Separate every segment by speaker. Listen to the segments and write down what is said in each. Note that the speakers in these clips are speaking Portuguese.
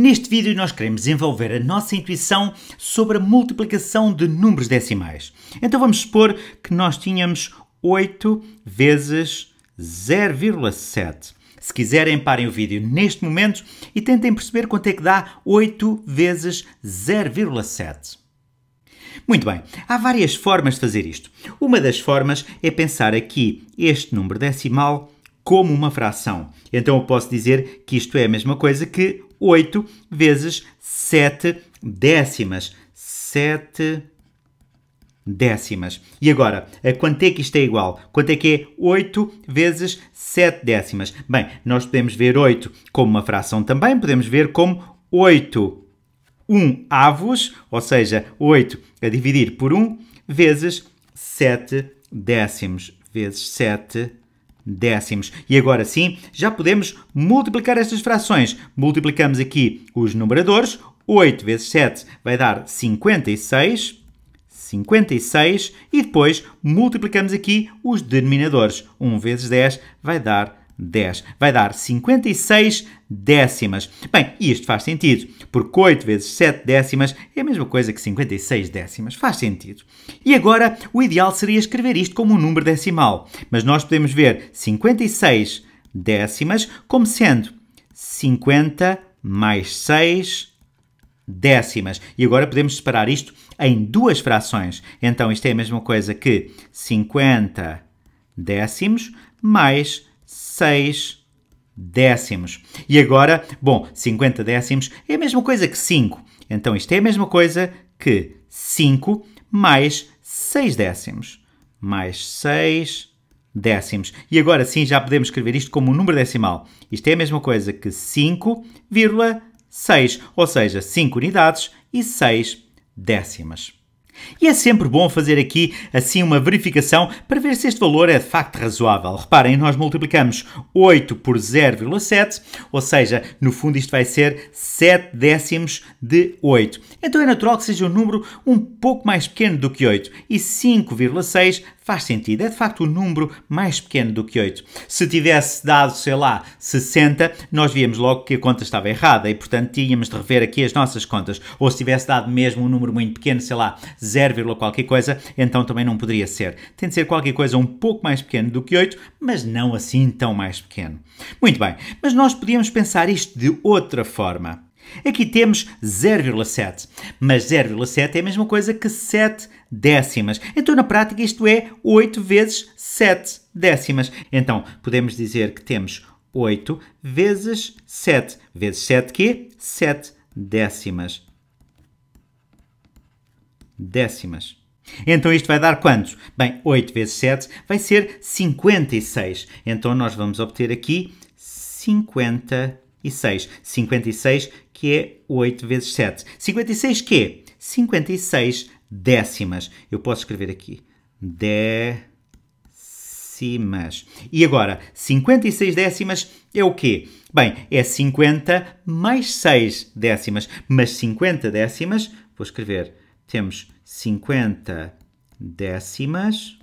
Speaker 1: Neste vídeo nós queremos envolver a nossa intuição sobre a multiplicação de números decimais. Então vamos supor que nós tínhamos 8 vezes 0,7. Se quiserem, parem o vídeo neste momento e tentem perceber quanto é que dá 8 vezes 0,7. Muito bem, há várias formas de fazer isto. Uma das formas é pensar aqui este número decimal como uma fração. Então eu posso dizer que isto é a mesma coisa que 8 vezes 7 décimas. 7 décimas. E agora, a quanto é que isto é igual? Quanto é que é 8 vezes 7 décimas? Bem, nós podemos ver 8 como uma fração também, podemos ver como 8 1 avos, ou seja, 8 a dividir por 1, vezes 7 décimos, vezes 7 décimos décimos. E agora sim, já podemos multiplicar estas frações. Multiplicamos aqui os numeradores. 8 vezes 7 vai dar 56. 56 e depois multiplicamos aqui os denominadores. 1 vezes 10 vai dar 10. Vai dar 56 décimas. Bem, isto faz sentido, porque 8 vezes 7 décimas é a mesma coisa que 56 décimas. Faz sentido. E agora, o ideal seria escrever isto como um número decimal, mas nós podemos ver 56 décimas como sendo 50 mais 6 décimas. E agora podemos separar isto em duas frações. Então, isto é a mesma coisa que 50 décimos mais 6 décimos. E agora, bom, 50 décimos é a mesma coisa que 5. Então isto é a mesma coisa que 5 mais 6 décimos. Mais 6 décimos. E agora sim já podemos escrever isto como um número decimal. Isto é a mesma coisa que 5,6, ou seja, 5 unidades e 6 décimas. E é sempre bom fazer aqui assim uma verificação para ver se este valor é de facto razoável. Reparem, nós multiplicamos 8 por 0,7, ou seja, no fundo isto vai ser 7 décimos de 8. Então é natural que seja um número um pouco mais pequeno do que 8 e 5,6 faz sentido. É de facto um número mais pequeno do que 8. Se tivesse dado, sei lá, 60, nós víamos logo que a conta estava errada e portanto tínhamos de rever aqui as nossas contas. Ou se tivesse dado mesmo um número muito pequeno, sei lá, 0, qualquer coisa, então também não poderia ser. Tem de ser qualquer coisa um pouco mais pequeno do que 8, mas não assim tão mais pequeno. Muito bem, mas nós podíamos pensar isto de outra forma. Aqui temos 0,7, mas 0,7 é a mesma coisa que 7 décimas. Então, na prática, isto é 8 vezes 7 décimas. Então, podemos dizer que temos 8 vezes 7. Vezes 7 que 7 décimas décimas. Então isto vai dar quantos? Bem, 8 vezes 7 vai ser 56. Então nós vamos obter aqui 56. 56 que é 8 vezes 7. 56 que é? 56 décimas. Eu posso escrever aqui décimas. E agora, 56 décimas é o quê? Bem, é 50 mais 6 décimas. Mas 50 décimas, vou escrever temos 50 décimas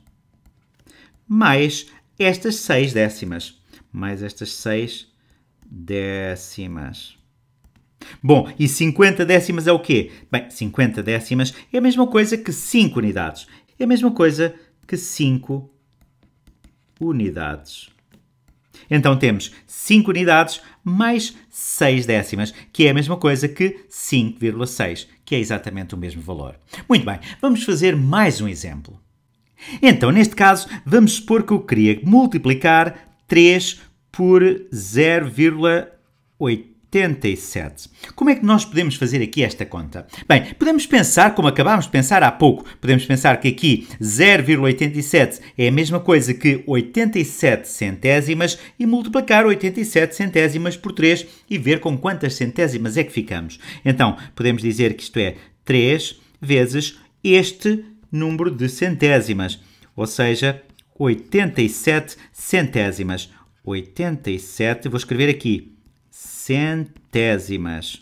Speaker 1: mais estas 6 décimas. Mais estas 6 décimas. Bom, e 50 décimas é o quê? Bem, 50 décimas é a mesma coisa que 5 unidades. É a mesma coisa que 5 unidades. Então temos 5 unidades mais 6 décimas, que é a mesma coisa que 5,6, que é exatamente o mesmo valor. Muito bem, vamos fazer mais um exemplo. Então, neste caso, vamos supor que eu queria multiplicar 3 por 0,8 87. Como é que nós podemos fazer aqui esta conta? Bem, podemos pensar, como acabámos de pensar há pouco, podemos pensar que aqui 0,87 é a mesma coisa que 87 centésimas e multiplicar 87 centésimas por 3 e ver com quantas centésimas é que ficamos. Então, podemos dizer que isto é 3 vezes este número de centésimas, ou seja, 87 centésimas. 87, vou escrever aqui centésimas.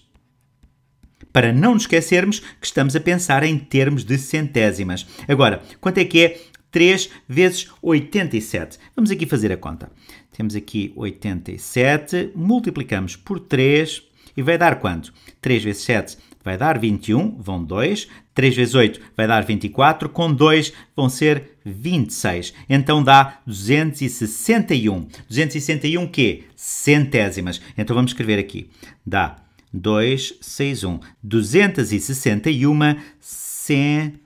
Speaker 1: Para não nos esquecermos que estamos a pensar em termos de centésimas. Agora, quanto é que é 3 vezes 87? Vamos aqui fazer a conta. Temos aqui 87, multiplicamos por 3 e vai dar quanto? 3 vezes 7 vai dar 21, vão 2. 3 vezes 8 vai dar 24, com 2 vão ser 26. Então dá 261. 261 quê? Centésimas. Então vamos escrever aqui. Dá 261. 261 centésimas.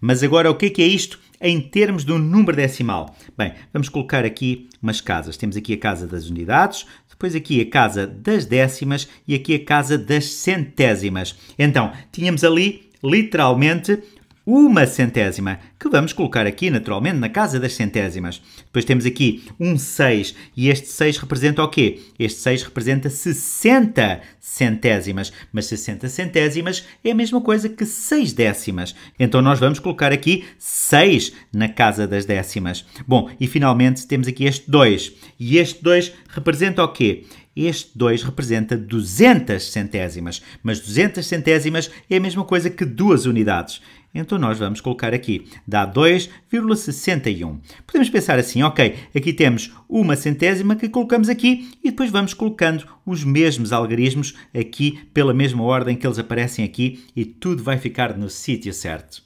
Speaker 1: Mas agora o que é, que é isto? em termos do número decimal. Bem, vamos colocar aqui umas casas. Temos aqui a casa das unidades, depois aqui a casa das décimas e aqui a casa das centésimas. Então, tínhamos ali literalmente uma centésima, que vamos colocar aqui naturalmente na casa das centésimas. Depois temos aqui um 6 e este 6 representa o quê? Este 6 representa 60 centésimas, mas 60 centésimas é a mesma coisa que 6 décimas. Então nós vamos colocar aqui 6 na casa das décimas. Bom, e finalmente temos aqui este 2 e este 2 representa o quê? Este 2 representa 200 centésimas, mas 200 centésimas é a mesma coisa que duas unidades. Então nós vamos colocar aqui, dá 2,61. Podemos pensar assim, ok, aqui temos uma centésima que colocamos aqui e depois vamos colocando os mesmos algarismos aqui pela mesma ordem que eles aparecem aqui e tudo vai ficar no sítio certo.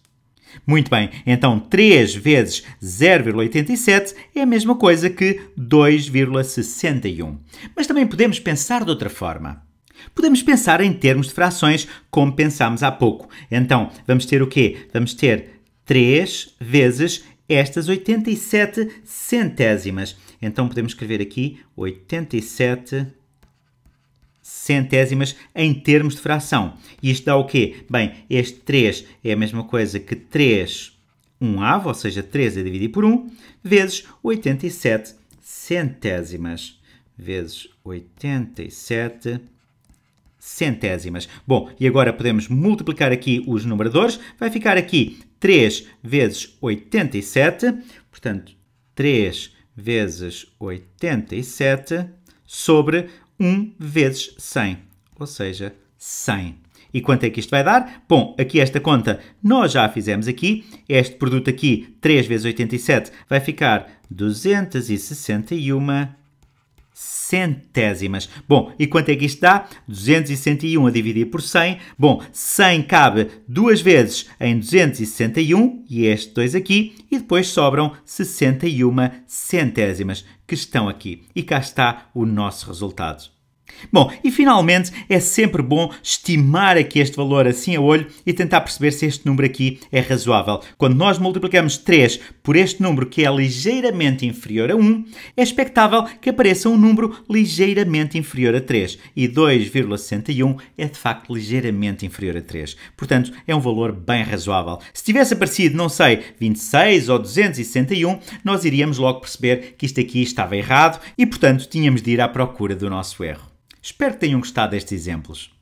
Speaker 1: Muito bem, então 3 vezes 0,87 é a mesma coisa que 2,61. Mas também podemos pensar de outra forma. Podemos pensar em termos de frações como pensámos há pouco. Então, vamos ter o quê? Vamos ter 3 vezes estas 87 centésimas. Então, podemos escrever aqui 87 centésimas em termos de fração. isto dá o quê? Bem, este 3 é a mesma coisa que 3 1 avo, ou seja, 3 é dividido por 1, vezes 87 centésimas. Vezes 87 centésimas centésimas. Bom, e agora podemos multiplicar aqui os numeradores. Vai ficar aqui 3 vezes 87, portanto, 3 vezes 87 sobre 1 vezes 100, ou seja, 100. E quanto é que isto vai dar? Bom, aqui esta conta nós já a fizemos aqui. Este produto aqui, 3 vezes 87, vai ficar 261 centésimas. Bom, e quanto é que isto dá? 261 a dividir por 100. Bom, 100 cabe duas vezes em 261, e este 2 aqui, e depois sobram 61 centésimas que estão aqui. E cá está o nosso resultado. Bom, e finalmente é sempre bom estimar aqui este valor assim a olho e tentar perceber se este número aqui é razoável. Quando nós multiplicamos 3 por este número que é ligeiramente inferior a 1, é expectável que apareça um número ligeiramente inferior a 3 e 2,61 é de facto ligeiramente inferior a 3. Portanto, é um valor bem razoável. Se tivesse aparecido, não sei, 26 ou 261, nós iríamos logo perceber que isto aqui estava errado e, portanto, tínhamos de ir à procura do nosso erro. Espero que tenham gostado destes exemplos.